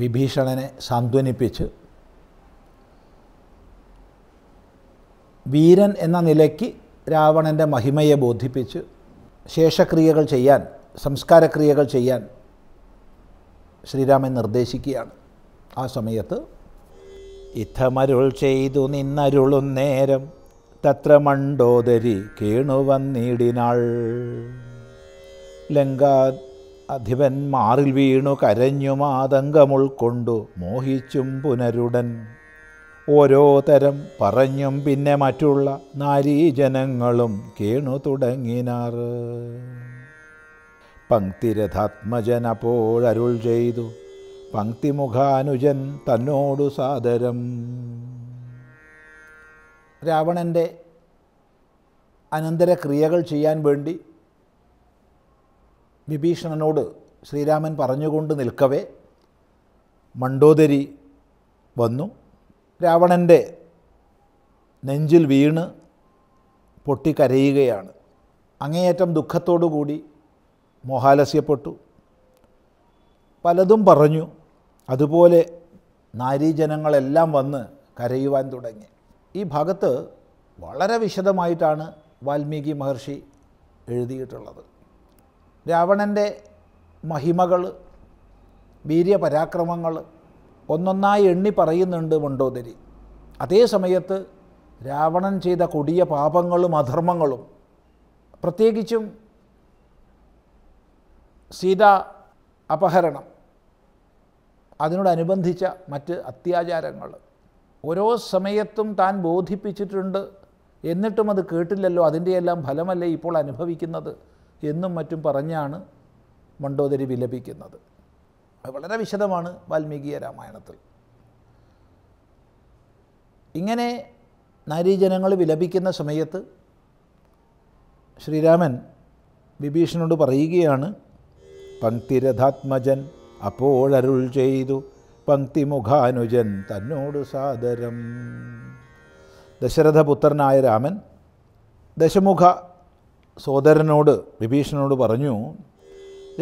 വിഭീഷണനെ സാന്ത്വനിപ്പിച്ച് വീരൻ എന്ന നിലയ്ക്ക് രാവണൻ്റെ മഹിമയെ ബോധിപ്പിച്ച് ശേഷക്രിയകൾ ചെയ്യാൻ സംസ്കാരക്രിയകൾ ചെയ്യാൻ ശ്രീരാമൻ നിർദ്ദേശിക്കുകയാണ് ആ സമയത്ത് ഇത്തമരുൾ ചെയ്തു നിന്നരുളും നേരം തത്ര മണ്ടോദരി കേണുവന്നിടിനാൾ ലങ്കാ അധിപൻ മാറിൽ വീണു കരഞ്ഞു മാതങ്കമുൾക്കൊണ്ടു മോഹിച്ചും പുനരുടൻ ഓരോ തരം പറഞ്ഞും പിന്നെ മറ്റുള്ള നാരീജനങ്ങളും കേണു തുടങ്ങിനാർ പങ്ക്തിരഥാത്മജനപ്പോഴരുൾ ചെയ്തു പങ്ക്തിമുഖാനുജൻ തന്നോടു സാദരം രാവണൻ്റെ അനന്തരക്രിയകൾ ചെയ്യാൻ വേണ്ടി വിഭീഷണനോട് ശ്രീരാമൻ പറഞ്ഞുകൊണ്ട് നിൽക്കവേ മണ്ടോദരി വന്നു രാവണൻ്റെ നെഞ്ചിൽ വീണ് പൊട്ടിക്കരയുകയാണ് അങ്ങേയറ്റം ദുഃഖത്തോടുകൂടി മോഹാലസ്യപ്പെട്ടു പലതും പറഞ്ഞു അതുപോലെ നാരീജനങ്ങളെല്ലാം വന്ന് കരയുവാൻ തുടങ്ങി ഈ ഭാഗത്ത് വളരെ വിശദമായിട്ടാണ് വാൽമീകി മഹർഷി എഴുതിയിട്ടുള്ളത് രാവണൻ്റെ മഹിമകൾ വീര്യപരാക്രമങ്ങൾ ഒന്നൊന്നായി എണ്ണി പറയുന്നുണ്ട് മണ്ടോദരി അതേ സമയത്ത് രാവണൻ ചെയ്ത കൊടിയ പാപങ്ങളും അധർമ്മങ്ങളും പ്രത്യേകിച്ചും സീത അപഹരണം അതിനോടനുബന്ധിച്ച മറ്റ് അത്യാചാരങ്ങൾ ഓരോ സമയത്തും താൻ ബോധിപ്പിച്ചിട്ടുണ്ട് എന്നിട്ടും അത് കേട്ടില്ലല്ലോ അതിൻ്റെയെല്ലാം ഫലമല്ലേ ഇപ്പോൾ അനുഭവിക്കുന്നത് എന്നും മറ്റും പറഞ്ഞാണ് മണ്ടോദരി വിലപിക്കുന്നത് അത് വളരെ വിശദമാണ് വാൽമീകിയ രാമായണത്തിൽ ഇങ്ങനെ നാരീജനങ്ങൾ വിലപിക്കുന്ന സമയത്ത് ശ്രീരാമൻ വിഭീഷണോട് പറയുകയാണ് പങ്ക്തിരഥാത്മജൻ അപ്പോഴരുൾ ചെയ്തു പങ്ക്തിമുഖാനുജൻ തന്നോട് സാദരം ദശരഥപുത്രനായ രാമൻ ദശമുഖ സോദരനോട് വിഭീഷണനോട് പറഞ്ഞു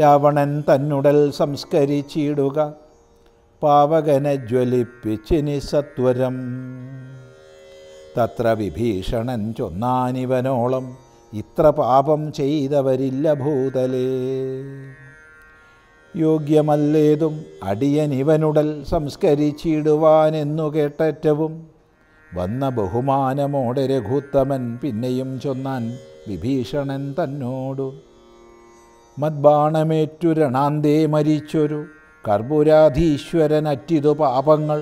രാവണൻ തന്നുടൽ സംസ്കരിച്ചിടുക പാവകനെ ജ്വലിപ്പിച്ചിനി സത്വരം തത്ര വിഭീഷണൻ ചൊന്നാനിവനോളം ഇത്ര പാപം ചെയ്തവരില്ല ഭൂതലേ യോഗ്യമല്ലേതും അടിയനിവനുടൽ സംസ്കരിച്ചിടുവാനെന്നു കേട്ടറ്റവും വന്ന ബഹുമാനമോടെ രഘുത്തമൻ പിന്നെയും ചൊന്നാൻ വിഭീഷണൻ തന്നോടു മദ്ബാണമേറ്റു രണാന്തേ മരിച്ചൊരു അറ്റിതു പാപങ്ങൾ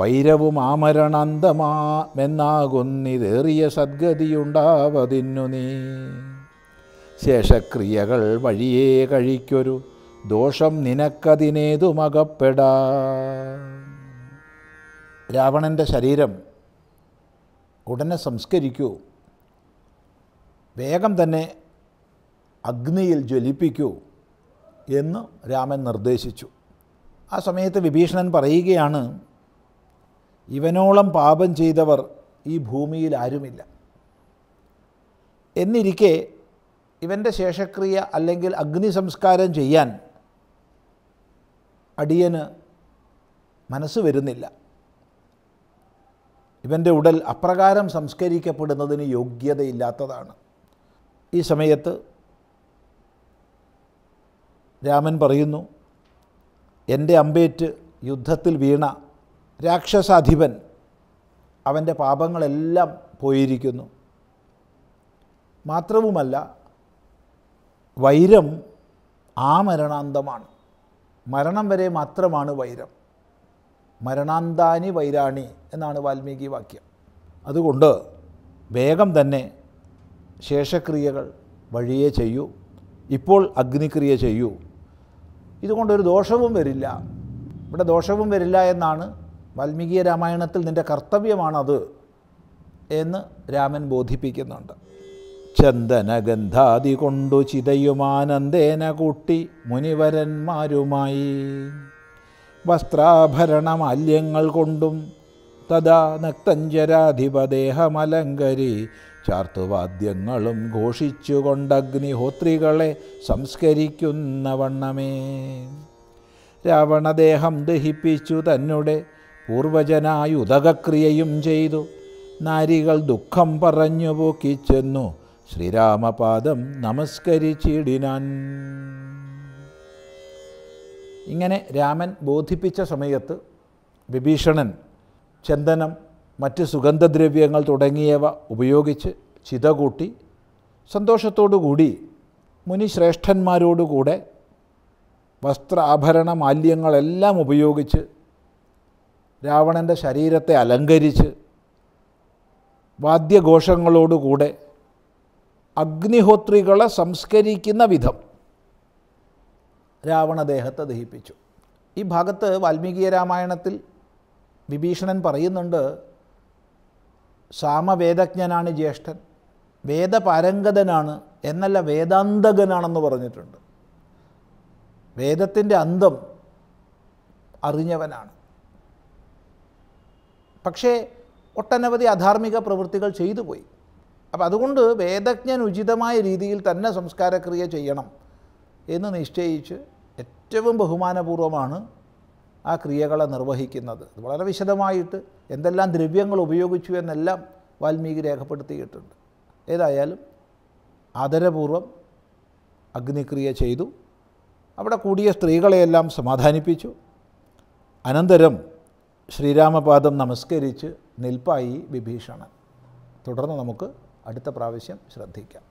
വൈരവും ആമരണാന്തമാമെന്നാകുന്നിതേറിയ സദ്ഗതിയുണ്ടാവതിന്നു നീ ശേഷക്രിയകൾ വഴിയേ കഴിക്കൊരു ദോഷം നിനക്കതിനേതുമകപ്പെടാ രാവണൻ്റെ ശരീരം ഉടനെ സംസ്കരിക്കൂ വേഗം തന്നെ അഗ്നിയിൽ ജ്വലിപ്പിക്കൂ എന്ന് രാമൻ നിർദ്ദേശിച്ചു ആ സമയത്ത് വിഭീഷണൻ പറയുകയാണ് ഇവനോളം പാപം ചെയ്തവർ ഈ ഭൂമിയിൽ ആരുമില്ല എന്നിരിക്കെ ഇവൻ്റെ ശേഷക്രിയ അല്ലെങ്കിൽ അഗ്നി സംസ്കാരം ചെയ്യാൻ അടിയന് മനസ്സ് വരുന്നില്ല ഇവൻ്റെ ഉടൽ അപ്രകാരം സംസ്കരിക്കപ്പെടുന്നതിന് യോഗ്യതയില്ലാത്തതാണ് ഈ സമയത്ത് രാമൻ പറയുന്നു എൻ്റെ അമ്പേറ്റ് യുദ്ധത്തിൽ വീണ രാക്ഷസാധിപൻ അവൻ്റെ പാപങ്ങളെല്ലാം പോയിരിക്കുന്നു മാത്രവുമല്ല വൈരം ആ മരണാന്തമാണ് മരണം വരെ മാത്രമാണ് വൈരം മരണാന്താനി വൈരാണി എന്നാണ് വാൽമീകി വാക്യം അതുകൊണ്ട് വേഗം തന്നെ ശേഷക്രിയകൾ വഴിയേ ചെയ്യൂ ഇപ്പോൾ അഗ്നിക്രിയ ചെയ്യൂ ഇതുകൊണ്ടൊരു ദോഷവും വരില്ല ഇവിടെ ദോഷവും വരില്ല എന്നാണ് വാൽമീകി രാമായണത്തിൽ നിൻ്റെ കർത്തവ്യമാണത് എന്ന് രാമൻ ബോധിപ്പിക്കുന്നുണ്ട് ചന്ദനഗന്ധാതി കൊണ്ടു ചിതയുമാനന്ദേന കൂട്ടി മുനിവരന്മാരുമായി മാല്യങ്ങൾ കൊണ്ടും തഥാ നക്തഞ്ചരാധിപദേഹമലങ്കരി ചാർത്തുവാദ്യങ്ങളും ഘോഷിച്ചുകൊണ്ടഗ്നിഹോത്രികളെ സംസ്കരിക്കുന്നവണ്ണമേ രാവണദേഹം ദഹിപ്പിച്ചു തന്നെ പൂർവജനായുതകക്രിയയും ചെയ്തു നാരികൾ ദുഃഖം പറഞ്ഞു പോക്കിച്ചെന്നു ശ്രീരാമപാദം നമസ്കരിച്ചിടിനാൻ ഇങ്ങനെ രാമൻ ബോധിപ്പിച്ച സമയത്ത് വിഭീഷണൻ ചന്ദനം മറ്റ് സുഗന്ധദ്രവ്യങ്ങൾ തുടങ്ങിയവ ഉപയോഗിച്ച് ചിത കൂട്ടി സന്തോഷത്തോടുകൂടി മുനിശ്രേഷ്ഠന്മാരോടുകൂടെ വസ്ത്ര ആഭരണ മാലിന്യങ്ങളെല്ലാം ഉപയോഗിച്ച് രാവണൻ്റെ ശരീരത്തെ അലങ്കരിച്ച് വാദ്യഘോഷങ്ങളോടുകൂടെ അഗ്നിഹോത്രികളെ സംസ്കരിക്കുന്ന വിധം രാവണദേഹത്തെ ദഹിപ്പിച്ചു ഈ ഭാഗത്ത് വാൽമീകി രാമായണത്തിൽ വിഭീഷണൻ പറയുന്നുണ്ട് സാമവേദജ്ഞനാണ് ജ്യേഷ്ഠൻ വേദപാരംഗതനാണ് എന്നല്ല വേദാന്തകനാണെന്ന് പറഞ്ഞിട്ടുണ്ട് വേദത്തിൻ്റെ അന്തം അറിഞ്ഞവനാണ് പക്ഷേ ഒട്ടനവധി അധാർമിക പ്രവൃത്തികൾ ചെയ്തു പോയി അപ്പം അതുകൊണ്ട് വേദജ്ഞൻ ഉചിതമായ രീതിയിൽ തന്നെ സംസ്കാരക്രിയ ചെയ്യണം എന്ന് നിശ്ചയിച്ച് ഏറ്റവും ബഹുമാനപൂർവ്വമാണ് ആ ക്രിയകളെ നിർവഹിക്കുന്നത് വളരെ വിശദമായിട്ട് എന്തെല്ലാം ദ്രവ്യങ്ങൾ ഉപയോഗിച്ചു എന്നെല്ലാം വാൽമീകി രേഖപ്പെടുത്തിയിട്ടുണ്ട് ഏതായാലും ആദരപൂർവം അഗ്നിക്രിയ ചെയ്തു അവിടെ കൂടിയ സ്ത്രീകളെയെല്ലാം സമാധാനിപ്പിച്ചു അനന്തരം ശ്രീരാമപാദം നമസ്കരിച്ച് നിൽപ്പായി വിഭീഷണൻ തുടർന്ന് നമുക്ക് അടുത്ത പ്രാവശ്യം ശ്രദ്ധിക്കാം